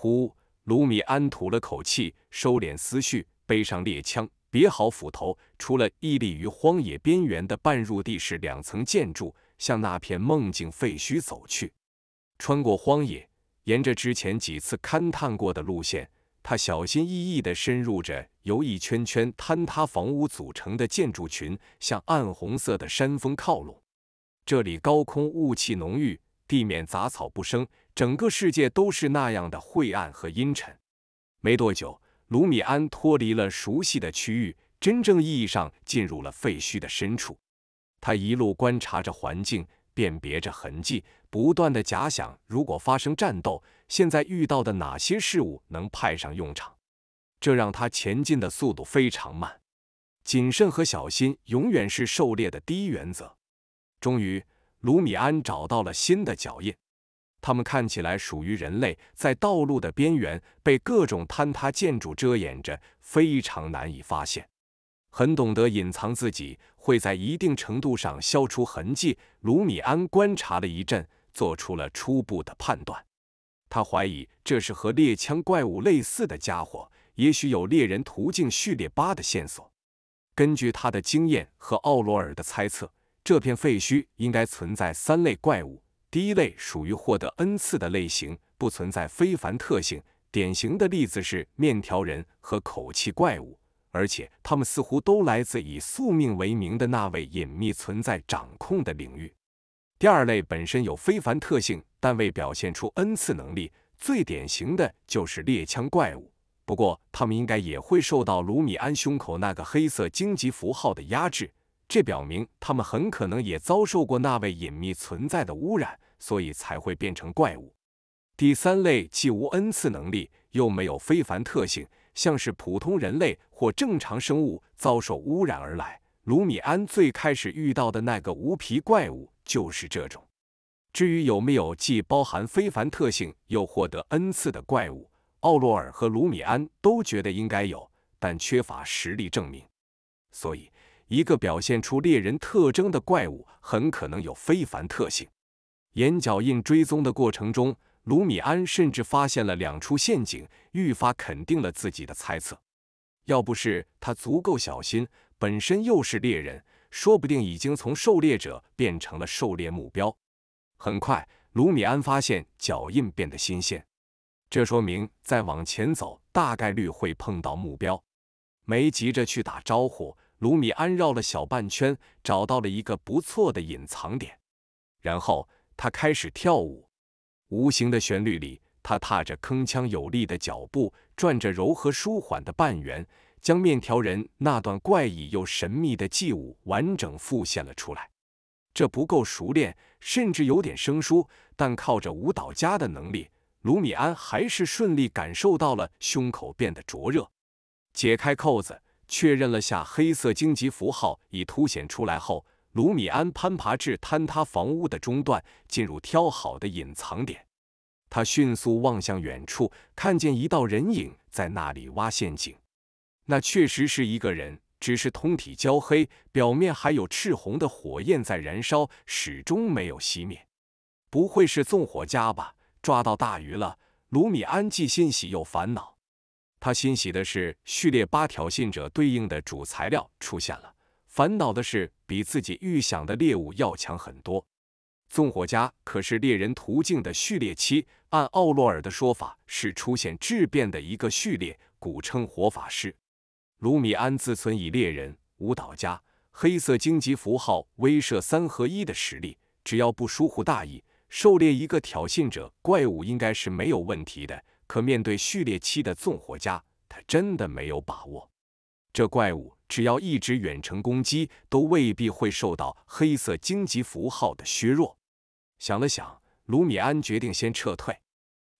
呼，卢米安吐了口气，收敛思绪，背上猎枪，别好斧头，出了屹立于荒野边缘的半入地式两层建筑，向那片梦境废墟走去。穿过荒野，沿着之前几次勘探过的路线，他小心翼翼地深入着由一圈圈坍塌房屋组成的建筑群，向暗红色的山峰靠拢。这里高空雾气浓郁。地面杂草不生，整个世界都是那样的晦暗和阴沉。没多久，卢米安脱离了熟悉的区域，真正意义上进入了废墟的深处。他一路观察着环境，辨别着痕迹，不断的假想如果发生战斗，现在遇到的哪些事物能派上用场。这让他前进的速度非常慢。谨慎和小心永远是狩猎的第一原则。终于。卢米安找到了新的脚印，他们看起来属于人类，在道路的边缘被各种坍塌建筑遮掩着，非常难以发现。很懂得隐藏自己，会在一定程度上消除痕迹。卢米安观察了一阵，做出了初步的判断，他怀疑这是和猎枪怪物类似的家伙，也许有猎人途径序列八的线索。根据他的经验和奥罗尔的猜测。这片废墟应该存在三类怪物。第一类属于获得恩赐的类型，不存在非凡特性，典型的例子是面条人和口气怪物，而且他们似乎都来自以宿命为名的那位隐秘存在掌控的领域。第二类本身有非凡特性，但未表现出恩赐能力，最典型的就是猎枪怪物。不过他们应该也会受到卢米安胸口那个黑色荆棘符号的压制。这表明他们很可能也遭受过那位隐秘存在的污染，所以才会变成怪物。第三类既无恩赐能力，又没有非凡特性，像是普通人类或正常生物遭受污染而来。卢米安最开始遇到的那个无皮怪物就是这种。至于有没有既包含非凡特性又获得恩赐的怪物，奥洛尔和卢米安都觉得应该有，但缺乏实力证明，所以。一个表现出猎人特征的怪物，很可能有非凡特性。沿脚印追踪的过程中，卢米安甚至发现了两处陷阱，愈发肯定了自己的猜测。要不是他足够小心，本身又是猎人，说不定已经从狩猎者变成了狩猎目标。很快，卢米安发现脚印变得新鲜，这说明再往前走大概率会碰到目标。没急着去打招呼。卢米安绕了小半圈，找到了一个不错的隐藏点，然后他开始跳舞。无形的旋律里，他踏着铿锵有力的脚步，转着柔和舒缓的半圆，将面条人那段怪异又神秘的祭舞完整复现了出来。这不够熟练，甚至有点生疏，但靠着舞蹈家的能力，卢米安还是顺利感受到了胸口变得灼热，解开扣子。确认了下黑色荆棘符号已凸显出来后，卢米安攀爬至坍塌房屋的中段，进入挑好的隐藏点。他迅速望向远处，看见一道人影在那里挖陷阱。那确实是一个人，只是通体焦黑，表面还有赤红的火焰在燃烧，始终没有熄灭。不会是纵火家吧？抓到大鱼了！卢米安既欣喜又烦恼。他欣喜的是，序列八挑衅者对应的主材料出现了；烦恼的是，比自己预想的猎物要强很多。纵火家可是猎人途径的序列七，按奥洛尔的说法，是出现质变的一个序列，古称火法师。卢米安自存以猎人、舞蹈家、黑色荆棘符号威慑三合一的实力，只要不疏忽大意，狩猎一个挑衅者怪物应该是没有问题的。可面对序列七的纵火家，他真的没有把握。这怪物只要一直远程攻击，都未必会受到黑色荆棘符号的削弱。想了想，卢米安决定先撤退。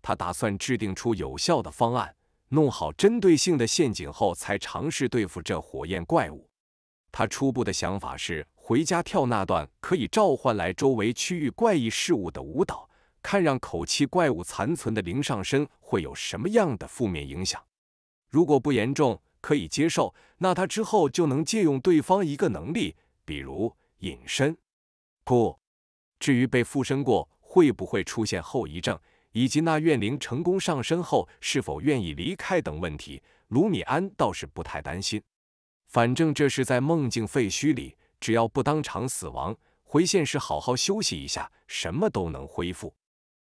他打算制定出有效的方案，弄好针对性的陷阱后，才尝试对付这火焰怪物。他初步的想法是回家跳那段可以召唤来周围区域怪异事物的舞蹈。看让口气怪物残存的灵上身会有什么样的负面影响？如果不严重，可以接受，那他之后就能借用对方一个能力，比如隐身。不，至于被附身过会不会出现后遗症，以及那怨灵成功上身后是否愿意离开等问题，卢米安倒是不太担心。反正这是在梦境废墟里，只要不当场死亡，回现实好好休息一下，什么都能恢复。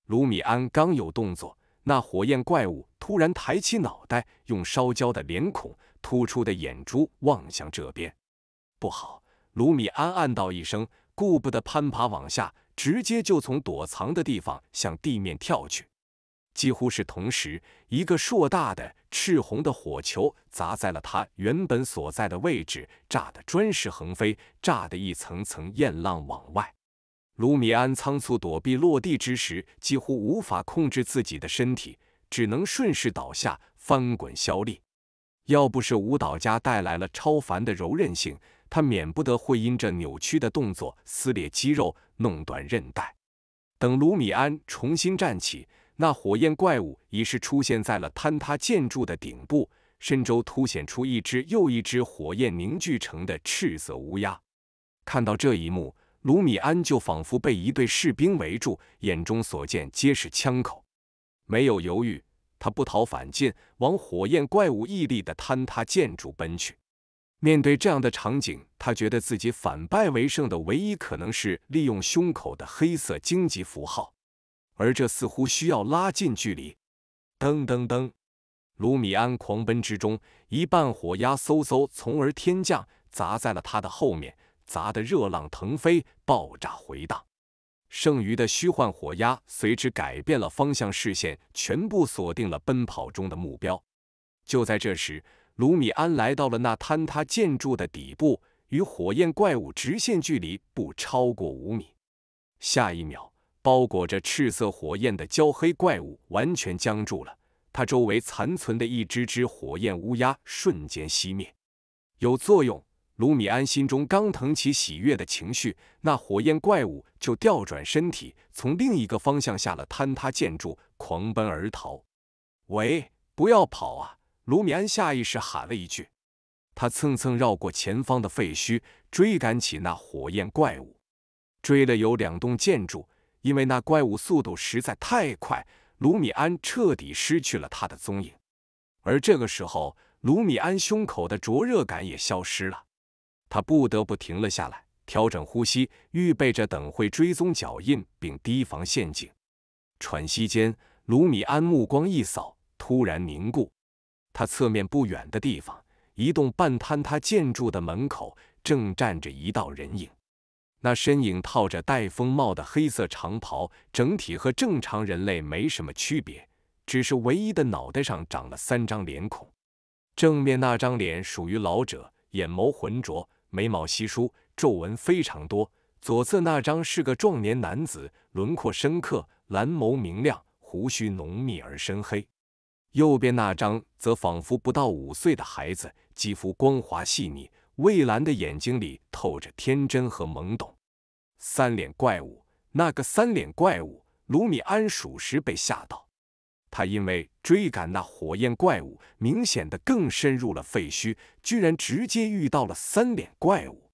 卢米安刚有动作，那火焰怪物突然抬起脑袋，用烧焦的脸孔、突出的眼珠望向这边。不好！卢米安暗道一声，顾不得攀爬往下，直接就从躲藏的地方向地面跳去。几乎是同时，一个硕大的赤红的火球砸在了他原本所在的位置，炸得砖石横飞，炸得一层层焰浪往外。卢米安仓促躲避落地之时，几乎无法控制自己的身体，只能顺势倒下，翻滚消力。要不是舞蹈家带来了超凡的柔韧性，他免不得会因这扭曲的动作撕裂肌肉、弄断韧带。等卢米安重新站起，那火焰怪物已是出现在了坍塌建筑的顶部，身周凸显出一只又一只火焰凝聚成的赤色乌鸦。看到这一幕。卢米安就仿佛被一队士兵围住，眼中所见皆是枪口。没有犹豫，他不逃反进，往火焰怪物屹立的坍塌建筑奔去。面对这样的场景，他觉得自己反败为胜的唯一可能是利用胸口的黑色荆棘符号，而这似乎需要拉近距离。噔噔噔，卢米安狂奔之中，一半火压嗖嗖，从而天降砸在了他的后面。砸的热浪腾飞，爆炸回荡，剩余的虚幻火鸦随之改变了方向，视线全部锁定了奔跑中的目标。就在这时，卢米安来到了那坍塌建筑的底部，与火焰怪物直线距离不超过五米。下一秒，包裹着赤色火焰的焦黑怪物完全僵住了，它周围残存的一只只火焰乌鸦瞬间熄灭。有作用。卢米安心中刚腾起喜悦的情绪，那火焰怪物就调转身体，从另一个方向下了坍塌建筑，狂奔而逃。喂，不要跑啊！卢米安下意识喊了一句。他蹭蹭绕过前方的废墟，追赶起那火焰怪物。追了有两栋建筑，因为那怪物速度实在太快，卢米安彻底失去了他的踪影。而这个时候，卢米安胸口的灼热感也消失了。他不得不停了下来，调整呼吸，预备着等会追踪脚印并提防陷阱。喘息间，卢米安目光一扫，突然凝固。他侧面不远的地方，一栋半坍塌建筑的门口正站着一道人影。那身影套着戴风帽的黑色长袍，整体和正常人类没什么区别，只是唯一的脑袋上长了三张脸孔。正面那张脸属于老者，眼眸浑浊。眉毛稀疏，皱纹非常多。左侧那张是个壮年男子，轮廓深刻，蓝眸明亮，胡须浓密而深黑。右边那张则仿佛不到五岁的孩子，肌肤光滑细腻，蔚蓝的眼睛里透着天真和懵懂。三脸怪物！那个三脸怪物，卢米安属实被吓到。他因为追赶那火焰怪物，明显的更深入了废墟，居然直接遇到了三脸怪物。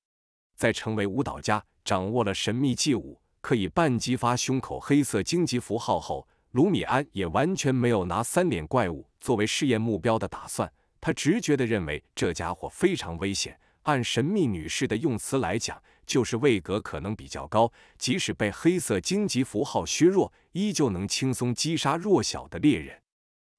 在成为舞蹈家，掌握了神秘祭舞，可以半激发胸口黑色荆棘符号后，卢米安也完全没有拿三脸怪物作为试验目标的打算。他直觉地认为这家伙非常危险。按神秘女士的用词来讲。就是位格可能比较高，即使被黑色荆棘符号削弱，依旧能轻松击杀弱小的猎人。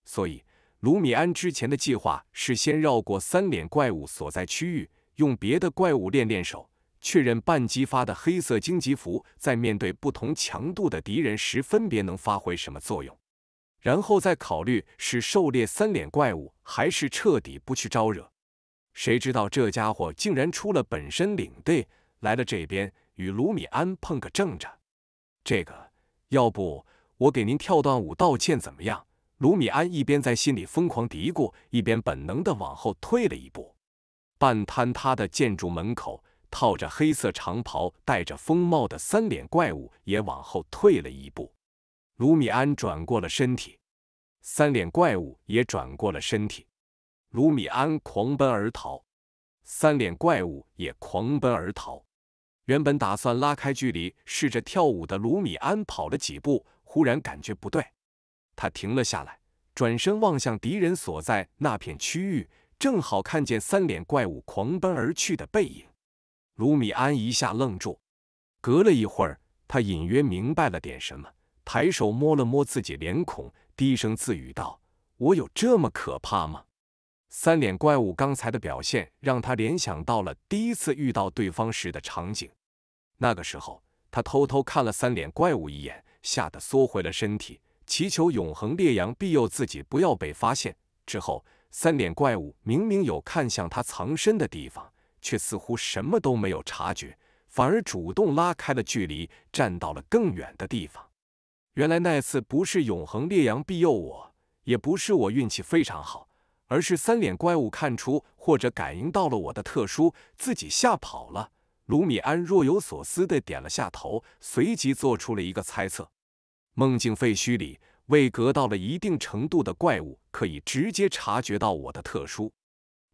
所以卢米安之前的计划是先绕过三脸怪物所在区域，用别的怪物练练手，确认半激发的黑色荆棘符在面对不同强度的敌人时分别能发挥什么作用，然后再考虑是狩猎三脸怪物还是彻底不去招惹。谁知道这家伙竟然出了本身领队。来了这边，与卢米安碰个正着。这个，要不我给您跳段舞道歉，怎么样？卢米安一边在心里疯狂嘀咕，一边本能地往后退了一步。半坍塌的建筑门口，套着黑色长袍、戴着风帽的三脸怪物也往后退了一步。卢米安转过了身体，三脸怪物也转过了身体。卢米安狂奔而逃，三脸怪物也狂奔而逃。原本打算拉开距离试着跳舞的卢米安跑了几步，忽然感觉不对，他停了下来，转身望向敌人所在那片区域，正好看见三脸怪物狂奔而去的背影。卢米安一下愣住，隔了一会儿，他隐约明白了点什么，抬手摸了摸自己脸孔，低声自语道：“我有这么可怕吗？”三脸怪物刚才的表现让他联想到了第一次遇到对方时的场景。那个时候，他偷偷看了三脸怪物一眼，吓得缩回了身体，祈求永恒烈阳庇佑自己不要被发现。之后，三脸怪物明明有看向他藏身的地方，却似乎什么都没有察觉，反而主动拉开了距离，站到了更远的地方。原来那次不是永恒烈阳庇佑我，也不是我运气非常好。而是三脸怪物看出或者感应到了我的特殊，自己吓跑了。卢米安若有所思地点了下头，随即做出了一个猜测：梦境废墟里未隔到了一定程度的怪物可以直接察觉到我的特殊，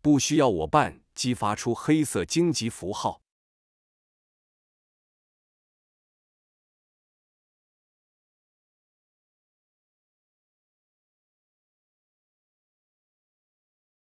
不需要我办，激发出黑色荆棘符号。